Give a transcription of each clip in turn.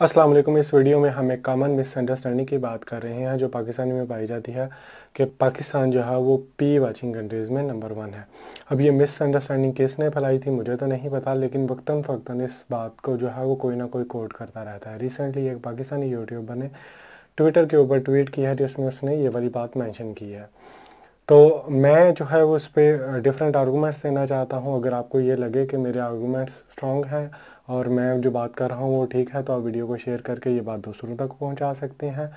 अस्सलाम वालेकुम इस वीडियो में हम एक कॉमन मिसअंडरस्टैंडिंग की बात कर रहे हैं जो पाकिस्तानी में पाई जाती है कि पाकिस्तान जो है वो पी वाचिंग कंट्रीज़ में नंबर वन है अब ये मिसअंडरस्टैंडिंग किसने फैलाई थी मुझे तो नहीं पता लेकिन वक्ता फ़क्ता इस बात को जो है वो कोई ना कोई कोट करता रहता है रिसेंटली एक पाकिस्तानी यूट्यूबर ने ट्विटर के ऊपर ट्वीट किया है जिसमें उसने ये वाली बात मैंशन की है तो मैं जो है उस पर डिफरेंट आर्गूमेंट्स देना चाहता हूँ अगर आपको ये लगे कि मेरे आर्गूमेंट्स स्ट्रॉन्ग हैं और मैं जो बात कर रहा हूँ वो ठीक है तो आप वीडियो को शेयर करके ये बात दूसरों तक पहुँचा सकते हैं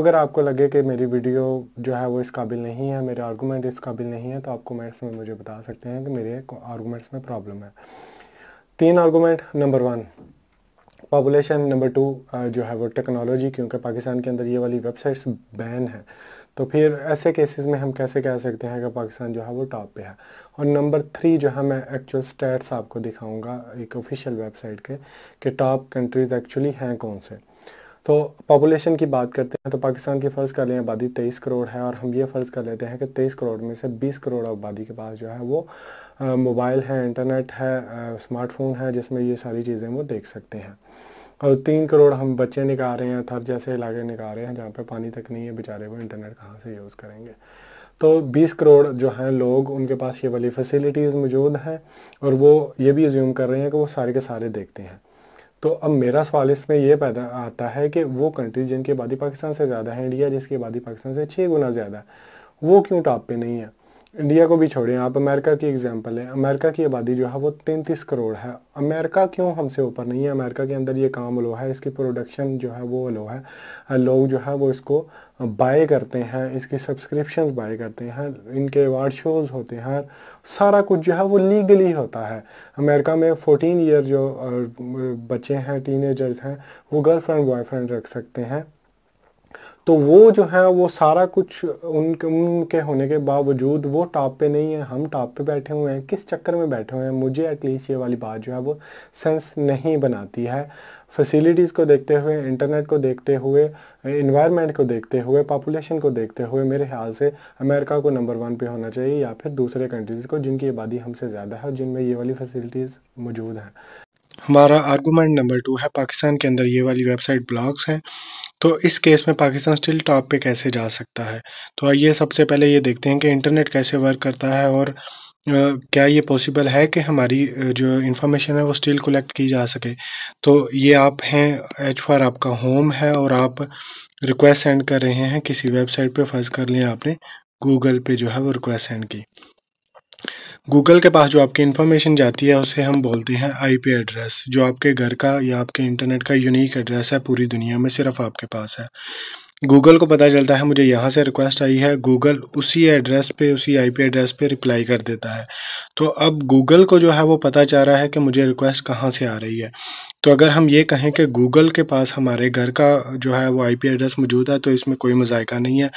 अगर आपको लगे कि मेरी वीडियो जो है वो इस काबिल नहीं है मेरे आर्गूमेंट इस काबिल नहीं है तो आप कमेंट्स में मुझे बता सकते हैं कि मेरे आर्गूमेंट्स में प्रॉब्लम है तीन argument number one population number two जो है वो टेक्नोलॉजी क्योंकि पाकिस्तान के अंदर ये वाली वेबसाइट्स बैन है तो फिर ऐसे केसेस में हम कैसे कह सकते हैं कि पाकिस्तान जो है वो टॉप पे है और नंबर थ्री जो है मैं एक्चुअल स्टैट्स आपको दिखाऊंगा एक ऑफिशियल वेबसाइट के कि टॉप कंट्रीज़ एक्चुअली हैं कौन से तो पॉपुलेशन की बात करते हैं तो पाकिस्तान की फ़र्ज़ कर लें आबादी तेईस करोड़ है और हम ये फ़र्ज़ कर लेते हैं कि तेईस करोड़ में से बीस करोड़ आबादी के पास जो है वो मोबाइल है इंटरनेट है स्मार्टफोन है जिसमें ये सारी चीज़ें वो देख सकते हैं और तीन करोड़ हम बच्चे निकाल रहे हैं थर जैसे इलाके निकाल रहे हैं जहाँ पे पानी तक नहीं है बेचारे वो इंटरनेट कहाँ से यूज़ करेंगे तो 20 करोड़ जो हैं लोग उनके पास ये वाली फैसिलिटीज़ मौजूद हैं और वो ये भी एज्यूम कर रहे हैं कि वो सारे के सारे देखते हैं तो अब मेरा सवाल इसमें यह पैदा आता है कि वो कंट्री जिनकी आबादी पाकिस्तान से ज़्यादा है इंडिया जिसकी आबादी पाकिस्तान से छः गुना ज़्यादा है वो क्यों टॉप पे नहीं है इंडिया को भी छोड़ें आप अमेरिका की एग्जाम्पल है अमेरिका की आबादी जो है वो तैंतीस करोड़ है अमेरिका क्यों हमसे ऊपर नहीं है अमेरिका के अंदर ये काम अलो है इसकी प्रोडक्शन जो है वो अलो है लोग जो है वो इसको बाय करते हैं इसकी सब्सक्रिप्शन बाय करते हैं इनके अवार्ड शोज़ होते हैं सारा कुछ जो है वो लीगली होता है अमेरिका में फोटीन ईयर जो बच्चे हैं टीनेजर्स हैं वो गर्लफ्रेंड बॉयफ्रेंड रख सकते हैं तो वो जो है वो सारा कुछ उनके उनके होने के बावजूद वो टॉप पे नहीं है हम टॉप पे बैठे हुए हैं किस चक्कर में बैठे हुए हैं मुझे एटलीस्ट ये वाली बात जो है वो सेंस नहीं बनाती है फैसिलिटीज़ को देखते हुए इंटरनेट को देखते हुए इन्वायरमेंट को देखते हुए पॉपुलेशन को देखते हुए मेरे ख्याल से अमेरिका को नंबर वन पे होना चाहिए या फिर दूसरे कंट्रीज़ को जिनकी आबादी हमसे ज़्यादा है और जिनमें ये वाली फैसिलिटीज़ मौजूद हैं हमारा आर्गूमेंट नंबर टू है पाकिस्तान के अंदर ये वाली वेबसाइट ब्लॉग्स हैं तो इस केस में पाकिस्तान स्टिल टॉप पे कैसे जा सकता है तो आइए सबसे पहले ये देखते हैं कि इंटरनेट कैसे वर्क करता है और क्या ये पॉसिबल है कि हमारी जो इन्फॉर्मेशन है वो स्टिल कलेक्ट की जा सके तो ये आप हैं एच फॉर आपका होम है और आप रिक्वेस्ट सेंड कर रहे हैं किसी वेबसाइट पे फर्ज कर लें आपने गूगल पे जो है वो रिक्वेस्ट सेंड की गूगल के पास जो आपकी इन्फॉर्मेशन जाती है उसे हम बोलते हैं आईपी एड्रेस जो आपके घर का या आपके इंटरनेट का यूनिक एड्रेस है पूरी दुनिया में सिर्फ आपके पास है गूगल को पता चलता है मुझे यहाँ से रिक्वेस्ट आई है गूगल उसी एड्रेस पे उसी आईपी एड्रेस पे रिप्लाई कर देता है तो अब गूगल को जो है वो पता चल रहा है कि मुझे रिक्वेस्ट कहाँ से आ रही है तो अगर हम ये कहें कि गूगल के पास हमारे घर का जो है वो आईपी एड्रेस मौजूद है तो इसमें कोई मजायका नहीं है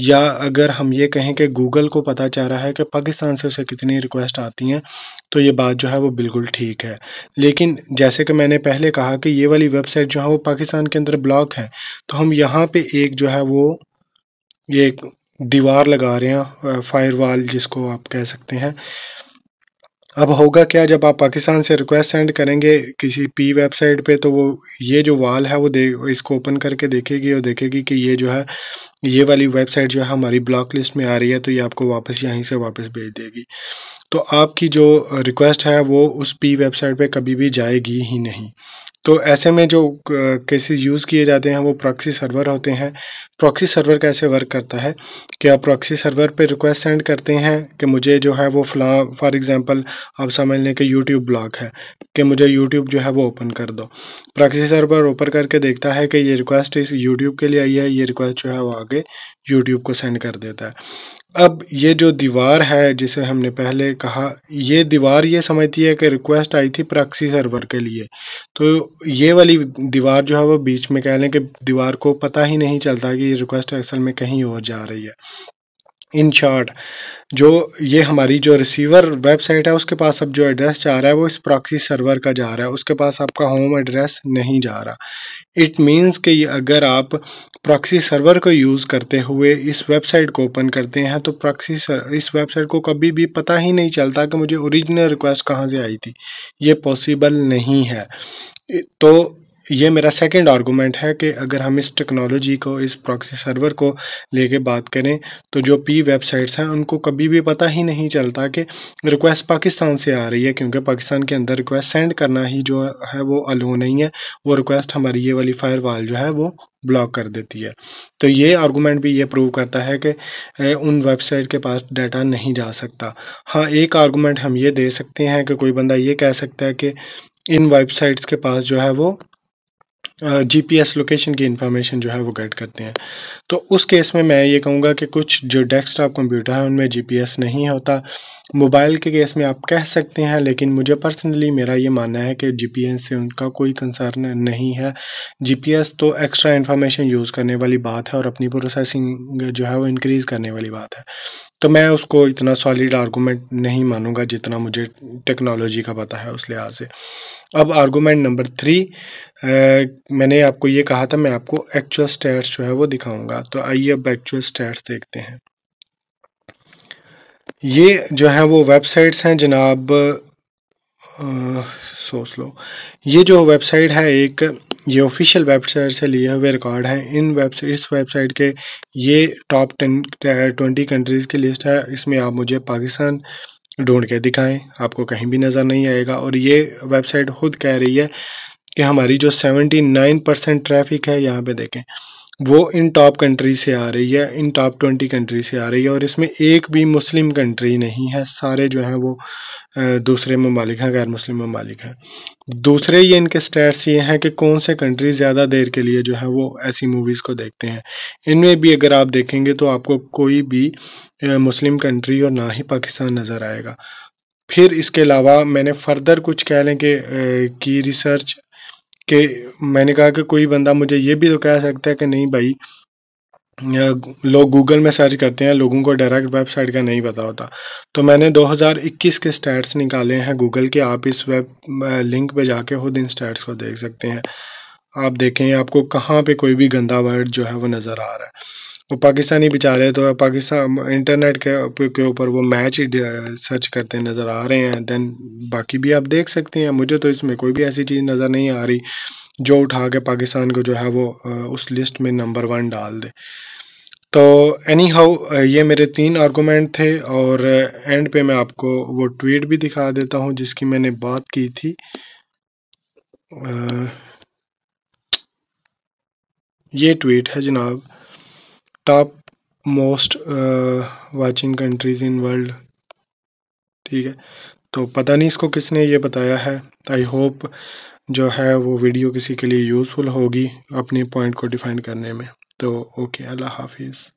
या अगर हम ये कहें कि गूगल को पता चल रहा है कि पाकिस्तान से उसे कितनी रिक्वेस्ट आती हैं तो ये बात जो है वो बिल्कुल ठीक है लेकिन जैसे कि मैंने पहले कहा कि ये वाली वेबसाइट जो है वो पाकिस्तान के अंदर ब्लॉक है तो हम यहाँ पर एक जो है वो ये एक दीवार लगा रहे हैं फायरवाल जिसको आप कह सकते हैं अब होगा क्या जब आप पाकिस्तान से रिक्वेस्ट सेंड करेंगे किसी पी वेबसाइट पे तो वो ये जो वाल है वो दे इसको ओपन करके देखेगी और देखेगी कि ये जो है ये वाली वेबसाइट जो है हमारी ब्लॉक लिस्ट में आ रही है तो ये आपको वापस यहीं से वापस भेज देगी तो आपकी जो रिक्वेस्ट है वो उस पी वेबसाइट पे कभी भी जाएगी ही नहीं तो ऐसे में जो केसेस यूज़ किए जाते हैं वो प्रॉक्सी सर्वर होते हैं प्रॉक्सी सर्वर कैसे वर्क करता है कि आप प्रॉक्सी सर्वर पे रिक्वेस्ट सेंड करते हैं कि मुझे जो है वो फ्ला फॉर एग्जांपल आप समझ लें कि यूट्यूब ब्लॉग है कि मुझे यूट्यूब जो है वो ओपन कर दो प्रॉक्सी सर्वर ओपन करके देखता है कि ये रिक्वेस्ट इस यूट्यूब के लिए आई है ये रिक्वेस्ट जो है वो आगे यूट्यूब को सेंड कर देता है अब ये जो दीवार है जिसे हमने पहले कहा ये दीवार ये समझती है कि रिक्वेस्ट आई थी प्रॉक्सी सर्वर के लिए तो ये वाली दीवार जो है वो बीच में कह लें कि दीवार को पता ही नहीं चलता कि ये रिक्वेस्ट असल में कहीं और जा रही है इन शॉर्ट जो ये हमारी जो रिसीवर वेबसाइट है उसके पास अब जो एड्रेस जा रहा है वो इस प्रॉक्सी सर्वर का जा रहा है उसके पास आपका होम एड्रेस नहीं जा रहा इट मींस कि अगर आप प्रॉक्सी सर्वर को यूज़ करते हुए इस वेबसाइट को ओपन करते हैं तो प्रॉक्सी सर इस वेबसाइट को कभी भी पता ही नहीं चलता कि मुझे ओरिजिनल रिक्वेस्ट कहाँ से आई थी ये पॉसिबल नहीं है तो ये मेरा सेकंड आर्गूमेंट है कि अगर हम इस टेक्नोलॉजी को इस प्रॉक्सी सर्वर को लेके बात करें तो जो पी वेबसाइट्स हैं उनको कभी भी पता ही नहीं चलता कि रिक्वेस्ट पाकिस्तान से आ रही है क्योंकि पाकिस्तान के अंदर रिक्वेस्ट सेंड करना ही जो है वो अलो नहीं है वो रिक्वेस्ट हमारी ये वाली फायर जो है वो ब्लॉक कर देती है तो ये आर्गूमेंट भी ये प्रूव करता है कि उन वेबसाइट के पास डाटा नहीं जा सकता हाँ एक आर्गूमेंट हम ये दे सकते हैं कि कोई बंदा ये कह सकता है कि इन वेबसाइट्स के पास जो है वो जीपीएस लोकेशन की इंफॉर्मेशन जो है वो गेट करते हैं तो उस केस में मैं ये कहूँगा कि कुछ जो डेस्कटॉप कंप्यूटर हैं उनमें जीपीएस नहीं होता मोबाइल के केस में आप कह सकते हैं लेकिन मुझे पर्सनली मेरा ये मानना है कि जीपीएस से उनका कोई कंसर्न नहीं है जीपीएस तो एक्स्ट्रा इन्फॉर्मेशन यूज़ करने वाली बात है और अपनी प्रोसेसिंग जो है वो इनक्रीज़ करने वाली बात है तो मैं उसको इतना सॉलिड आर्गूमेंट नहीं मानूंगा जितना मुझे टेक्नोलॉजी का पता है उस लिहाज से अब आर्गूमेंट नंबर थ्री मैंने आपको ये कहा था मैं आपको एक्चुअल स्टेट्स जो है वो दिखाऊंगा तो आइए अब एक्चुअल स्टेट्स देखते हैं ये जो है वो वेबसाइट्स हैं जनाब सोच लो ये जो वेबसाइट है एक ये ऑफिशियल वेबसाइट से लिए हुए रिकॉर्ड हैं इन वेबसाइट इस वेबसाइट के ये टॉप टेन ट्वेंटी कंट्रीज़ की लिस्ट है इसमें आप मुझे पाकिस्तान ढूंढ के दिखाएं आपको कहीं भी नज़र नहीं आएगा और ये वेबसाइट खुद कह रही है कि हमारी जो सेवेंटी नाइन परसेंट ट्रैफिक है यहाँ पे देखें वो इन टॉप कंट्री से आ रही है इन टॉप ट्वेंटी कंट्री से आ रही है और इसमें एक भी मुस्लिम कंट्री नहीं है सारे जो हैं वो दूसरे ममालिक हैं गैर मुस्लिम ममालिक हैं दूसरे ये इनके स्टैट्स ये हैं कि कौन से कंट्री ज़्यादा देर के लिए जो है वो ऐसी मूवीज़ को देखते हैं इनमें भी अगर आप देखेंगे तो आपको कोई भी मुस्लिम कंट्री और ना ही पाकिस्तान नज़र आएगा फिर इसके अलावा मैंने फर्दर कुछ कह लें कि की रिसर्च कि मैंने कहा कि कोई बंदा मुझे ये भी तो कह सकता है कि नहीं भाई लोग गूगल में सर्च करते हैं लोगों को डायरेक्ट वेबसाइट का नहीं पता होता तो मैंने 2021 के स्टैट्स निकाले हैं गूगल के आप इस वेब लिंक पे जाके खुद इन स्टैट्स को देख सकते हैं आप देखें आपको कहाँ पे कोई भी गंदा वर्ड जो है वो नज़र आ रहा है वो पाकिस्तानी बेचारे तो पाकिस्तान इंटरनेट के ऊपर वो मैच ही सर्च करते नज़र आ रहे हैं देन बाकी भी आप देख सकते हैं मुझे तो इसमें कोई भी ऐसी चीज़ नज़र नहीं आ रही जो उठा के पाकिस्तान को जो है वो उस लिस्ट में नंबर वन डाल दे तो एनी हाउ ये मेरे तीन आर्गूमेंट थे और एंड पे मैं आपको वो ट्वीट भी दिखा देता हूँ जिसकी मैंने बात की थी ये ट्वीट है जनाब top most watching countries in world ठीक है तो पता नहीं इसको किसने ये बताया है आई होप जो है वो वीडियो किसी के लिए यूज़फुल होगी अपने पॉइंट को डिफाइन करने में तो ओके अल्लाह हाफिज़